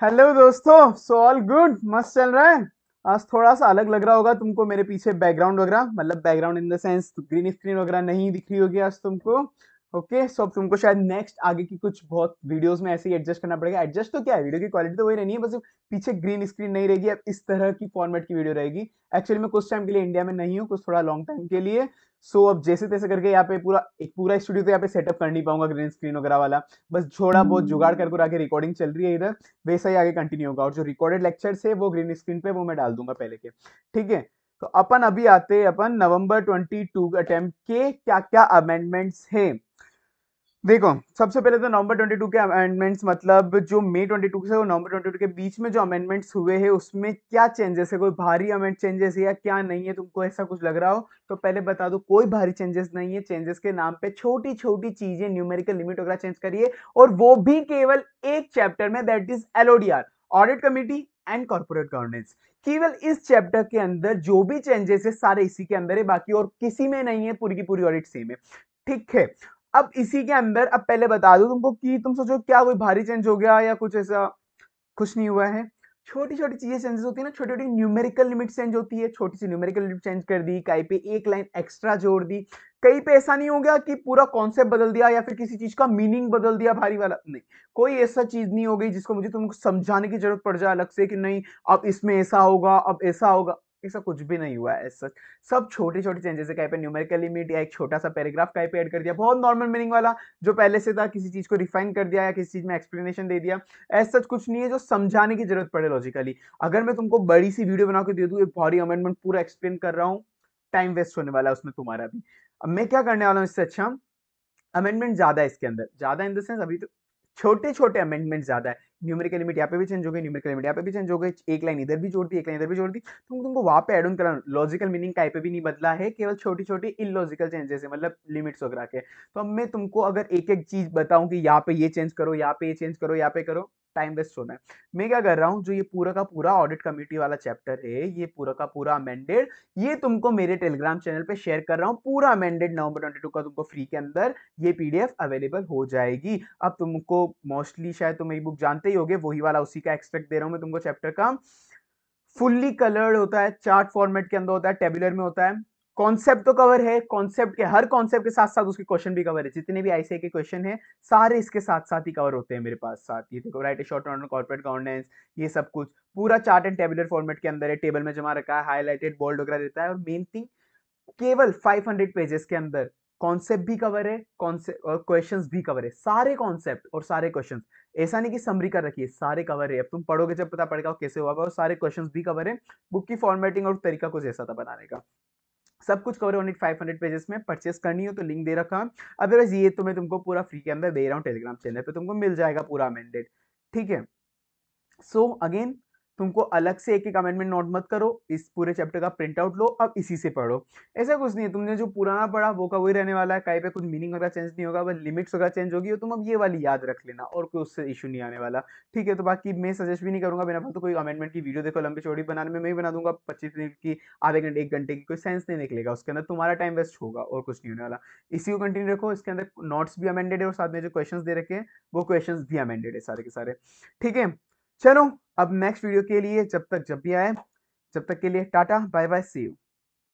hello दोस्तों so all good मस्त चल रहा है आज थोड़ा सा अलग लग रहा होगा तुमको मेरे पीछे बैकग्राउंड वगैरह मतलब background in the sense green screen वगैरह नहीं दिख रही होगी आज तुमको ओके okay, सो so अब तुमको शायद नेक्स्ट आगे की कुछ बहुत वीडियोस में ऐसे ही एडजस्ट करना पड़ेगा एडजस्ट तो क्या है वीडियो की क्वालिटी तो वही रहनी है बस पीछे ग्रीन स्क्रीन नहीं रहेगी अब इस तरह की फॉर्मेट की वीडियो रहेगी एक्चुअली मैं कुछ टाइम के लिए इंडिया में नहीं हूँ कुछ थोड़ा लॉन्ग टाइम के लिए सो so, अब जैसे तैसे करके यहाँ पे पूरा एक पूरा स्टूडियो तो यहाँ पे सेटअप कर नहीं पाऊंगा ग्रीन स्क्रीन वगैरह वाला बस थोड़ा बहुत जुगाड़ कर आगे रिकॉर्डिंग चल रही है इधर वैसा ही आगे कंटिन्यू होगा और जो रिकॉर्डेड लेक्चर्स है वो ग्रीन स्क्रीन पे वो मैं डाल दूंगा पहले के ठीक है तो अपन अभी आते हैं अपन नवंबर 22 अटेम्प्ट के क्या क्या अमेंडमेंट्स हैं देखो सबसे पहले तो नवंबर 22 के अमेंडमेंट्स मतलब जो मई 22 से नवंबर 22 के बीच में जो अमेंडमेंट्स हुए हैं उसमें क्या चेंजेस है कोई भारी अमेंड चेंजेस है या क्या नहीं है तुमको ऐसा कुछ लग रहा हो तो पहले बता दो कोई भारी चेंजेस नहीं है चेंजेस के नाम पे छोटी छोटी चीजें न्यूमेरिकल लिमिट वगैरह चेंज करिए और वो भी केवल एक चैप्टर में that is LODR audit committee and corporate governance केवल इस चैप्टर के अंदर जो भी चेंजेस है सारे इसी के अंदर है बाकी और किसी में नहीं है पूरी की पूरी ऑडिट सेम है ठीक है अब इसी के अंदर अब पहले बता दो तुमको कि तुम सोचो क्या कोई भारी चेंज हो गया या कुछ ऐसा कुछ नहीं हुआ है छोटी छोटी चीज़ें चेंजेस होती है ना छोटी छोटी न्यूमेरिकल लिमिट चेंज होती है छोटी सी न्यूमेरिकल लिमिट चेंज कर दी कहीं पे एक लाइन एक्स्ट्रा जोड़ दी कहीं पे ऐसा नहीं हो गया कि पूरा कॉन्सेप्ट बदल दिया या फिर किसी चीज़ का मीनिंग बदल दिया भारी वाला नहीं कोई ऐसा चीज़ नहीं हो गई जिसको मुझे तुमको समझाने की जरूरत पड़ जाए अलग से कि नहीं अब इसमें ऐसा होगा अब ऐसा होगा ऐसा कुछ भी नहीं हुआ है सच सब छोटे छोटे चेंजेस है कहीं पे न्यूमेरिकल लिमिट या एक छोटा सा पैराग्राफ कहीं पे ऐड कर दिया बहुत नॉर्मल मीनिंग वाला जो पहले से था किसी चीज़ को रिफाइन कर दिया या किसी चीज़ में एक्सप्लेनेशन दे दिया एज सच कुछ नहीं है जो समझाने की जरूरत पड़े लॉजिकली अगर मैं तुमको बड़ी सी वीडियो बना के दे दूँ एक बॉडी अमेंडमेंट पूरा एक्सप्लेन कर रहा हूँ टाइम वेस्ट होने वाला है उसमें तुम्हारा भी अब मैं क्या करने वाला हूँ इससे अच्छा अमेंडमेंट ज़्यादा है इसके अंदर ज़्यादा इन द सेंस अभी तो छोटे छोटे अमेंडमेंट ज्यादा है न्यूमेरिकल लिमिट यहाँ पे भी चेंज हो गई न्यूमेरिकल लिमिट यहाँ पे भी चेंज हो गई एक लाइन इधर भी जोड़ दी एक लाइन इधर भी जोड़ दी तुम तुमको वहाँ पे एड ऑन करा लॉजिकल मीनिंग का पे भी नहीं बदला है केवल छोटी छोटी इलॉजिकल चेंजेस है मतलब लिमिट्स वगैरह के तो अब मैं तुमको अगर एक एक चीज बताऊँ कि यहाँ पे ये चेंज करो यहाँ पे ये चेंज करो यहाँ पे करो टाइम वेस्ट होना है मैं क्या कर रहा हूँ जो ये पूरा का पूरा ऑडिट कमेटी वाला चैप्टर है ये पूरा का पूरा अमेंडेड ये तुमको मेरे टेलीग्राम चैनल पे शेयर कर रहा हूँ पूरा अमेंडेड नवंबर ट्वेंटी का तुमको फ्री के अंदर ये पीडीएफ अवेलेबल हो जाएगी अब तुमको मोस्टली शायद तुम मेरी बुक जानते ही होगे वही वाला उसी का एक्सपेक्ट दे रहा हूँ मैं तुमको चैप्टर का फुल्ली कलर्ड होता है चार्ट फॉर्मेट के अंदर होता है टेबुलर में होता है कॉन्सेप्ट तो कवर है कॉन्सेप्ट के हर कॉन्सेप्ट के साथ साथ उसके क्वेश्चन भी कवर है जितने भी आईसीआई के क्वेश्चन है सारे इसके साथ साथ ही कवर होते हैं मेरे पास साथ ये देखो right short on corporate governance ये सब कुछ पूरा चार्ट एंड टेबुलर फॉर्मेट के अंदर है टेबल में जमा रखा है हाईलाइटेड बोल्ड वगैरह देता है और मेन थिंग केवल 500 पेजेस के अंदर कॉन्सेप्ट भी कवर है कॉन्सेप्ट और क्वेश्चन भी कवर है सारे कॉन्सेप्ट और सारे क्वेश्चन ऐसा नहीं कि समरी कर रखिए सारे कवर है अब तुम पढ़ोगे जब पता पड़ेगा कैसे हुआ और सारे क्वेश्चन भी कवर है बुक की फॉर्मेटिंग और तरीका कुछ ऐसा था बनाने का सब कुछ कवर होने फाइव हंड्रेड पेजेस में परचेस करनी हो तो लिंक दे रखा अदरवाइज ये तो मैं तुमको पूरा फ्री के अंदर दे रहा हूँ टेलीग्राम चैनल पर तुमको मिल जाएगा पूरा अमेंडेड ठीक है सो अगेन तुमको अलग से एक एक अमेंडमेंट नोट मत करो इस पूरे चैप्टर का प्रिंट आउट लो अब इसी से पढ़ो ऐसा कुछ नहीं है तुमने जो पुराना पढ़ा वो का वही रहने वाला है कहीं पे कुछ मीनिंग वगैरह चेंज नहीं होगा बस लिमिट्स वगैरह चेंज होगी और तो तुम अब ये वाली याद रख लेना और कोई उससे इशू नहीं आने वाला ठीक है तो बाकी मैं सजेस्ट भी नहीं करूँगा बिना तो कोई अमेंडमेंट की वीडियो देखो लंबी चौड़ी बनाने में मैं बना दूंगा पच्चीस मिनट की आधे घंटे एक घंटे की कोई सेंस नहीं निकलेगा उसके अंदर तुम्हारा टाइम वेस्ट होगा और कुछ नहीं होने वाला इसी को कंटिन्यू रखो इसके अंदर नोट्स भी अमेंडेड है और साथ में जो क्वेश्चन दे रखे हैं वो क्वेश्चन भी अमेंडेड है सारे के सारे ठीक है चलो अब नेक्स्ट वीडियो के लिए जब तक जब भी आए जब तक के लिए tata bye bye see you